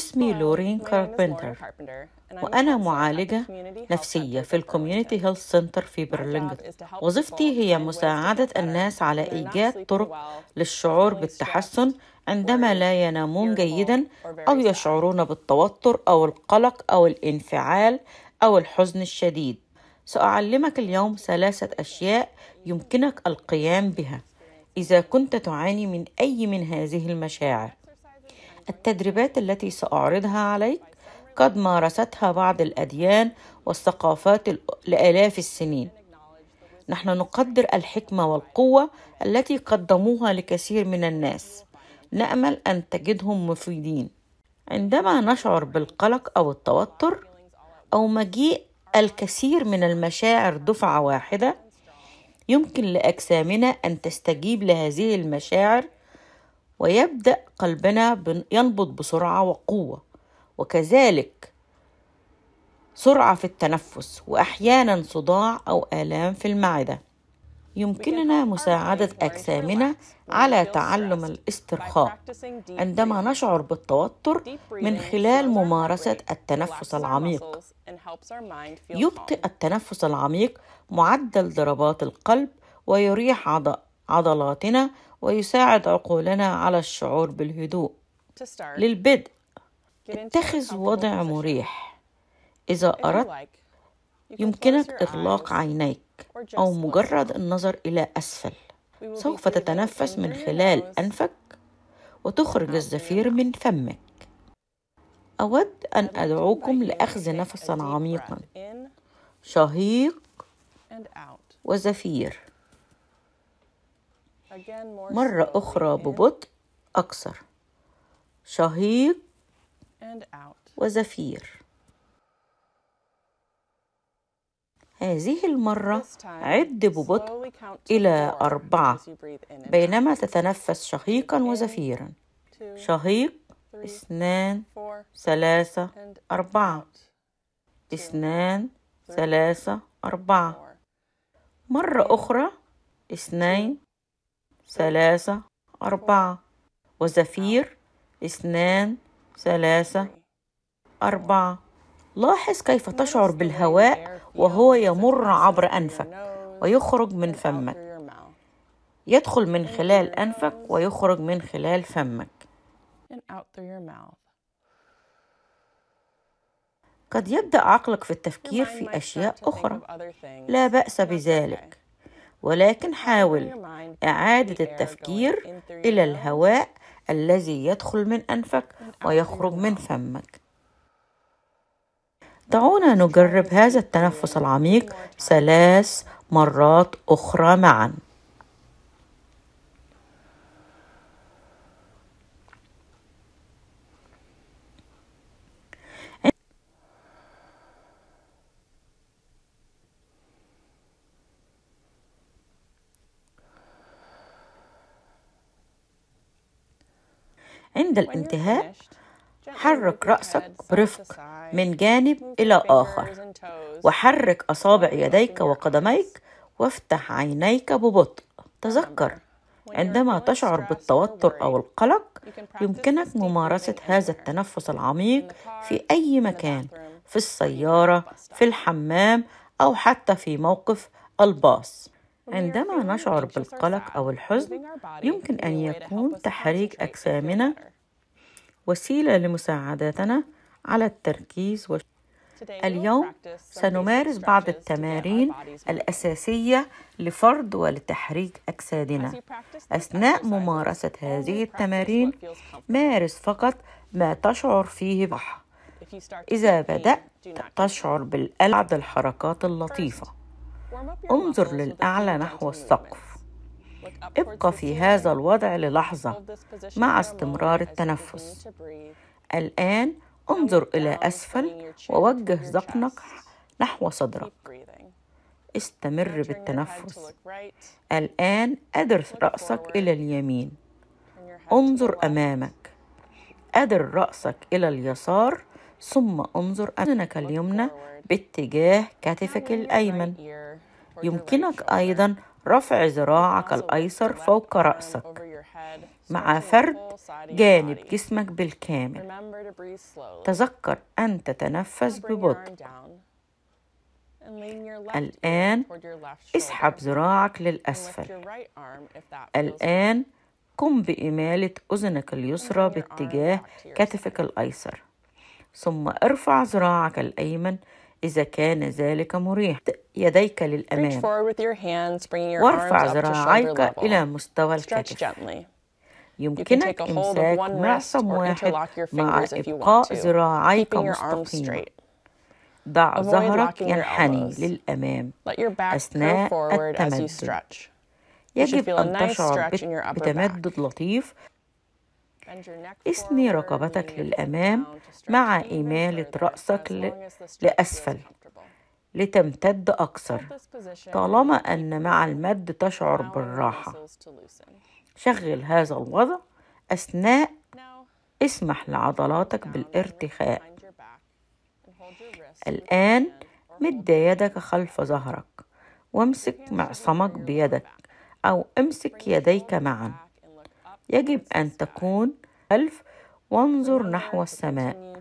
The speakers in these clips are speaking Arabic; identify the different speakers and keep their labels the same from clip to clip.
Speaker 1: اسمي لورين كاربنتر وأنا معالجة نفسية في الكوميونيتي هيلث سنتر في برلينجتون وظيفتي هي مساعدة الناس على إيجاد طرق للشعور بالتحسن عندما لا ينامون جيدا أو يشعرون بالتوتر أو القلق أو الانفعال أو الحزن الشديد سأعلمك اليوم ثلاثة أشياء يمكنك القيام بها إذا كنت تعاني من أي من هذه المشاعر التدريبات التي سأعرضها عليك قد مارستها بعض الأديان والثقافات لآلاف السنين نحن نقدر الحكمة والقوة التي قدموها لكثير من الناس نأمل أن تجدهم مفيدين عندما نشعر بالقلق أو التوتر أو مجيء الكثير من المشاعر دفعة واحدة يمكن لأجسامنا أن تستجيب لهذه المشاعر ويبدأ قلبنا ينبض بسرعة وقوة وكذلك سرعة في التنفس وأحيانا صداع أو آلام في المعدة يمكننا مساعدة أجسامنا على تعلم الاسترخاء عندما نشعر بالتوتر من خلال ممارسة التنفس العميق. يبطئ التنفس العميق معدل ضربات القلب ويريح عضلاتنا ويساعد عقولنا على الشعور بالهدوء للبدء اتخذ وضع مريح إذا أردت يمكنك إغلاق عينيك أو مجرد النظر إلى أسفل سوف تتنفس من خلال أنفك وتخرج الزفير من فمك أود أن أدعوكم لأخذ نفسا عميقا شهيق وزفير مرة أخرى ببطء أكثر شهيق وزفير هذه المرة عد ببطء إلى أربعة بينما تتنفس شهيقا وزفيرا شهيق اثنان ثلاثة أربعة اثنان ثلاثة أربعة مرة أخرى اثنين ثلاثة أربعة وزفير اثنان ثلاثة أربعة لاحظ كيف تشعر بالهواء وهو يمر عبر أنفك ويخرج من فمك يدخل من خلال أنفك ويخرج من خلال فمك قد يبدأ عقلك في التفكير في أشياء أخرى لا بأس بذلك ولكن حاول إعادة التفكير إلى الهواء الذي يدخل من أنفك ويخرج من فمك دعونا نجرب هذا التنفس العميق ثلاث مرات أخرى معاً عند الانتهاء حرك رأسك برفق من جانب إلى آخر وحرك أصابع يديك وقدميك وافتح عينيك ببطء تذكر عندما تشعر بالتوتر أو القلق يمكنك ممارسة هذا التنفس العميق في أي مكان في السيارة في الحمام أو حتى في موقف الباص عندما نشعر بالقلق أو الحزن يمكن أن يكون تحريك أجسامنا وسيلة لمساعدتنا على التركيز و... اليوم سنمارس بعض التمارين الأساسية لفرد ولتحريك أجسادنا أثناء ممارسة هذه التمارين مارس فقط ما تشعر فيه بحر إذا بدأت تشعر بالألم بعد الحركات اللطيفة انظر للأعلى نحو السقف ابقى في هذا الوضع للحظة مع استمرار التنفس الآن انظر إلى أسفل ووجه ذقنك نحو صدرك استمر بالتنفس الآن أدر رأسك إلى اليمين انظر أمامك أدر رأسك إلى اليسار ثم انظر أذنك اليمنى باتجاه كتفك الأيمن يمكنك أيضا رفع ذراعك الأيسر فوق رأسك مع فرد جانب جسمك بالكامل تذكر أن تتنفس ببطء الآن اسحب ذراعك للأسفل الآن قم بإمالة أذنك اليسرى باتجاه كتفك الأيسر ثم ارفع ذراعك الأيمن إذا كان ذلك مريح يديك للأمام وارفع ذراعيك إلى مستوى الكتف يمكنك إمساك معصم واحد مع إبقاء ذراعيك مستقيم ضع ظهرك ينحني للأمام أثناء التمدد يجب أن تشعر بتمدد لطيف اثني رقبتك للأمام مع إمالة رأسك لأسفل لتمتد أكثر طالما أن مع المد تشعر بالراحة شغل هذا الوضع أثناء اسمح لعضلاتك بالارتخاء الآن مد يدك خلف ظهرك وامسك معصمك بيدك أو امسك يديك معا يجب أن تكون الخلف وانظر نحو السماء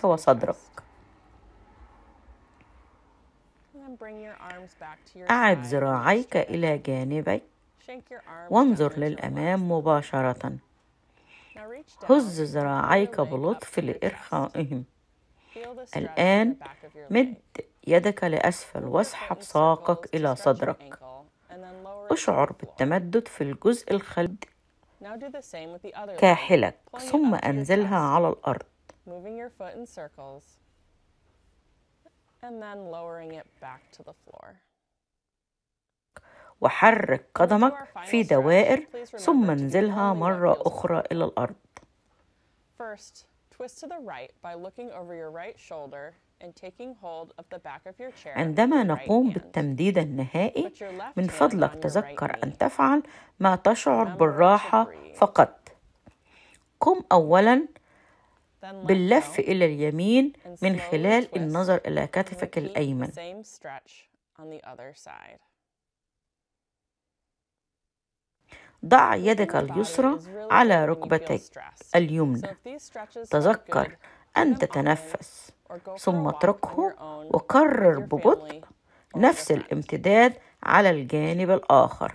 Speaker 1: كوى صدرك أعد ذراعيك إلى جانبي وانظر للأمام مباشرة هز ذراعيك بلطف لإرخائهم الآن مد يدك لأسفل واسحب ساقك إلى صدرك اشعر بالتمدد في الجزء الخلفي كاحلك ثم أنزلها على الأرض وحرك قدمك في دوائر ثم انزلها مرة أخرى إلى الأرض. First, twist to the right by looking over your right shoulder عندما نقوم بالتمديد النهائي من فضلك تذكر أن تفعل ما تشعر بالراحة فقط قم أولا باللف إلى اليمين من خلال النظر إلى كتفك الأيمن ضع يدك اليسرى على ركبتك اليمنى تذكر أن تتنفس ثم اتركه وكرر ببطء نفس الامتداد على الجانب الآخر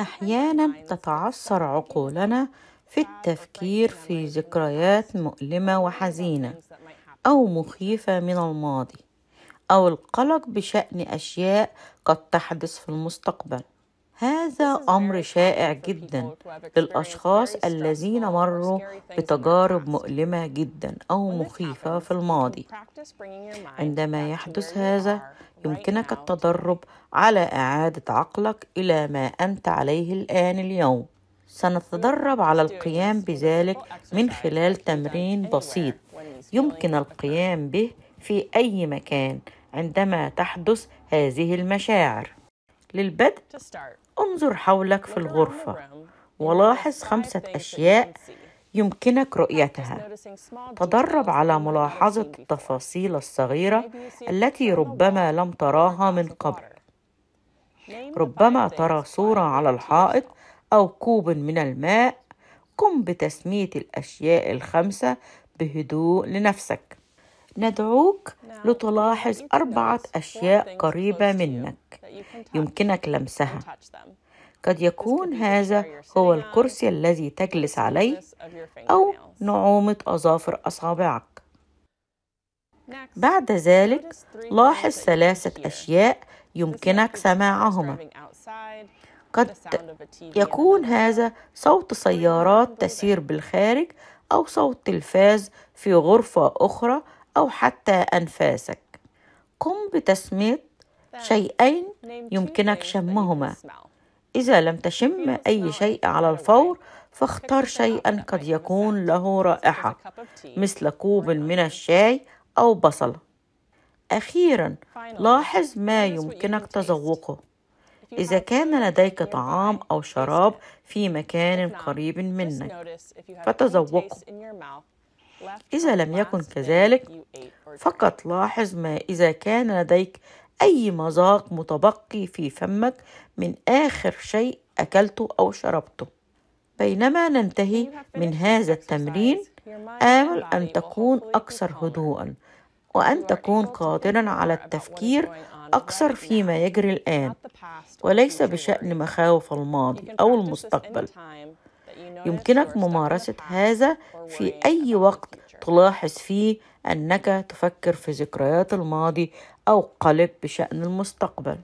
Speaker 1: أحيانا تتعثر عقولنا في التفكير في ذكريات مؤلمة وحزينة أو مخيفة من الماضي أو القلق بشأن أشياء قد تحدث في المستقبل هذا امر شائع جدا للاشخاص الذين مروا بتجارب مؤلمه جدا او مخيفه في الماضي عندما يحدث هذا يمكنك التدرب على اعاده عقلك الى ما انت عليه الان اليوم سنتدرب على القيام بذلك من خلال تمرين بسيط يمكن القيام به في اي مكان عندما تحدث هذه المشاعر للبدء انظر حولك في الغرفة ولاحظ خمسة أشياء يمكنك رؤيتها تدرب على ملاحظة التفاصيل الصغيرة التي ربما لم تراها من قبل ربما ترى صورة على الحائط أو كوب من الماء قم بتسمية الأشياء الخمسة بهدوء لنفسك ندعوك لتلاحظ أربعة أشياء قريبة منك يمكنك لمسها قد يكون هذا هو الكرسي الذي تجلس عليه أو نعومة أظافر أصابعك بعد ذلك لاحظ ثلاثة أشياء يمكنك سماعهما قد يكون هذا صوت سيارات تسير بالخارج أو صوت تلفاز في غرفة أخرى أو حتى أنفاسك قم بتسمية شيئين يمكنك شمهما إذا لم تشم أي شيء على الفور فاختر شيئا قد يكون له رائحة مثل كوب من الشاي أو بصل أخيرا لاحظ ما يمكنك تذوقه إذا كان لديك طعام أو شراب في مكان قريب منك فتذوقه إذا لم يكن كذلك فقط لاحظ ما إذا كان لديك أي مذاق متبقي في فمك من آخر شيء أكلته أو شربته بينما ننتهي من هذا التمرين آمل أن تكون أكثر هدوءا وأن تكون قادرا على التفكير أكثر فيما يجري الآن وليس بشأن مخاوف الماضي أو المستقبل يمكنك ممارسة هذا في أي وقت تلاحظ فيه أنك تفكر في ذكريات الماضي أو قلق بشأن المستقبل